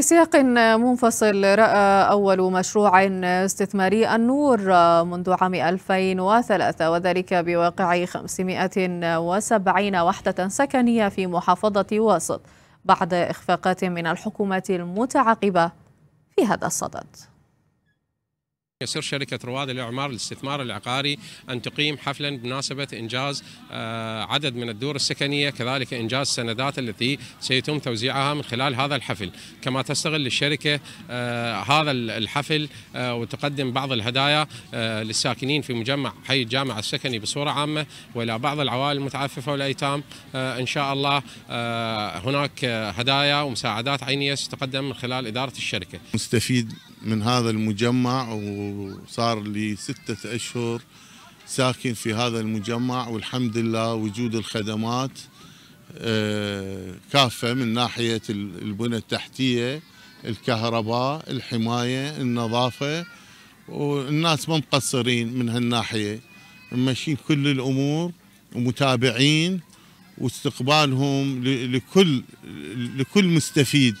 في سياق منفصل رأى أول مشروع استثماري النور منذ عام 2003 وذلك بواقع 570 وحدة سكنية في محافظة واسط بعد إخفاقات من الحكومات المتعاقبة في هذا الصدد يسر شركة رواد الإعمار للاستثمار العقاري أن تقيم حفلا بمناسبة إنجاز آه، عدد من الدور السكنية كذلك إنجاز السندات التي سيتم توزيعها من خلال هذا الحفل كما تستغل الشركة آه، هذا الحفل آه، وتقدم بعض الهدايا للساكنين في مجمع حي الجامع السكني بصورة عامة وإلى بعض العوائل المتعففة والأيتام إن شاء الله هناك هدايا ومساعدات عينية ستقدم من خلال إدارة الشركة مستفيد من هذا المجمع وصار لي ستة أشهر ساكن في هذا المجمع والحمد لله وجود الخدمات آه، كافة من ناحية البنى التحتية الكهرباء الحماية النظافة والناس ما مقصرين من هالناحية ماشيين كل الأمور ومتابعين واستقبالهم لكل لكل مستفيد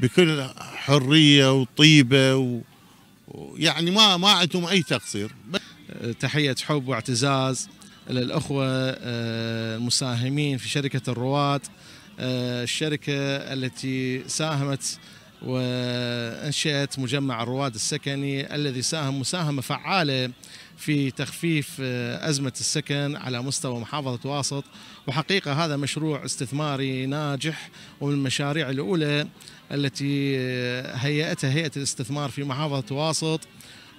بكل حريه وطيبه و... يعني ما ما عندهم اي تقصير أه، تحيه حب واعتزاز للاخوه أه، المساهمين في شركه الرواد أه، الشركه التي ساهمت وانشئت مجمع الرواد السكني الذي ساهم مساهمه فعاله في تخفيف آه، ازمه السكن على مستوى محافظه واسط وحقيقه هذا مشروع استثماري ناجح ومن المشاريع الاولى التي آه، هيئتها هيئه الاستثمار في محافظه واسط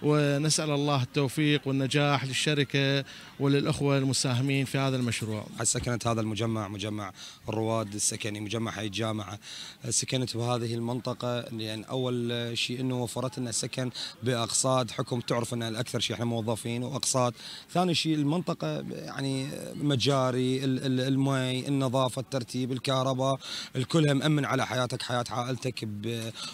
ونسال الله التوفيق والنجاح للشركه وللاخوه المساهمين في هذا المشروع. سكنت هذا المجمع مجمع الرواد السكني مجمع حي الجامعه سكنت بهذه المنطقه لان يعني اول شيء انه وفرت لنا سكن باقساط حكم تعرف ان الاكثر شيء احنا موظفين واقساط، ثاني شيء المنطقه يعني مجاري المي النظافه الترتيب الكهرباء الكلها مامن على حياتك حياه عائلتك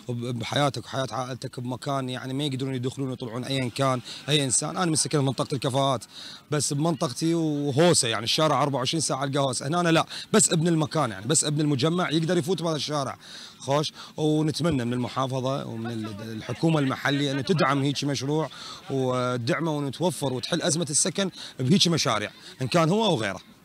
بحياتك وحياه عائلتك بمكان يعني ما يقدرون يدخلون يطلعون يطلعون ايا كان اي انسان انا مستكن منطقه الكفاءات بس بمنطقتي وهوسه يعني الشارع 24 ساعه القى هوسه هنا أنا لا بس ابن المكان يعني بس ابن المجمع يقدر يفوت بهذا الشارع خوش ونتمنى من المحافظه ومن الحكومه المحليه ان تدعم هيك مشروع وتدعمه ونتوفر وتحل ازمه السكن بهيك مشاريع ان كان هو او غيره